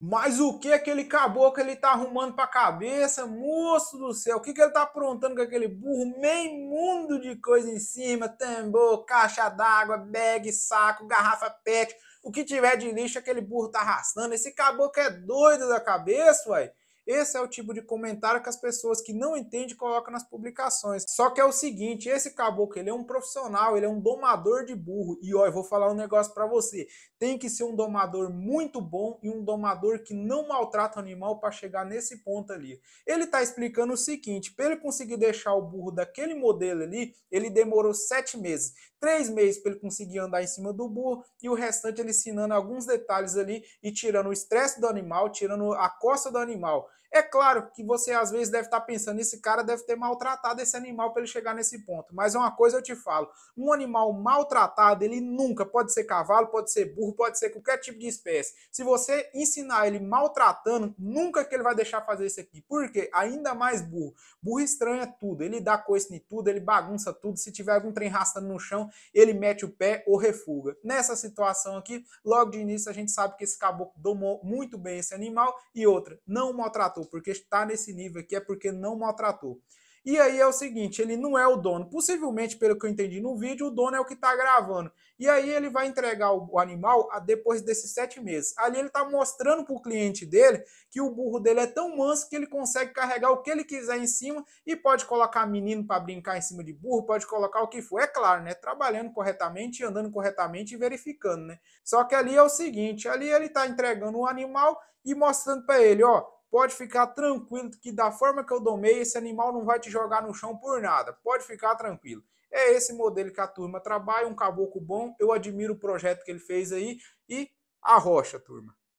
Mas o que aquele caboclo ele tá arrumando pra cabeça, moço do céu? O que, que ele tá aprontando com aquele burro? Meio mundo de coisa em cima: tambor, caixa d'água, bag, saco, garrafa pet. O que tiver de lixo, aquele burro tá arrastando. Esse caboclo é doido da cabeça, uai. Esse é o tipo de comentário que as pessoas que não entendem colocam nas publicações. Só que é o seguinte, esse caboclo, ele é um profissional, ele é um domador de burro. E ó, eu vou falar um negócio para você. Tem que ser um domador muito bom e um domador que não maltrata o animal para chegar nesse ponto ali. Ele tá explicando o seguinte, para ele conseguir deixar o burro daquele modelo ali, ele demorou sete meses. Três meses para ele conseguir andar em cima do burro e o restante ele ensinando alguns detalhes ali e tirando o estresse do animal, tirando a costa do animal. É claro que você às vezes deve estar tá pensando, esse cara deve ter maltratado esse animal para ele chegar nesse ponto. Mas uma coisa eu te falo: um animal maltratado, ele nunca pode ser cavalo, pode ser burro, pode ser qualquer tipo de espécie. Se você ensinar ele maltratando, nunca que ele vai deixar fazer isso aqui. Por quê? Ainda mais burro. Burro estranha tudo, ele dá coice em tudo, ele bagunça tudo. Se tiver algum trem rastando no chão, ele mete o pé ou refuga. Nessa situação aqui, logo de início, a gente sabe que esse caboclo domou muito bem esse animal. E outra, não maltratou maltratou, porque está nesse nível aqui é porque não maltratou. E aí é o seguinte, ele não é o dono. Possivelmente, pelo que eu entendi no vídeo, o dono é o que está gravando. E aí ele vai entregar o animal depois desses sete meses. Ali ele está mostrando para o cliente dele que o burro dele é tão manso que ele consegue carregar o que ele quiser em cima e pode colocar menino para brincar em cima de burro, pode colocar o que for. É claro, né? Trabalhando corretamente, andando corretamente e verificando, né? Só que ali é o seguinte, ali ele está entregando o animal e mostrando para ele, ó, pode ficar tranquilo que da forma que eu domei, esse animal não vai te jogar no chão por nada. Pode ficar tranquilo. É esse modelo que a turma trabalha, um caboclo bom. Eu admiro o projeto que ele fez aí e a rocha, turma.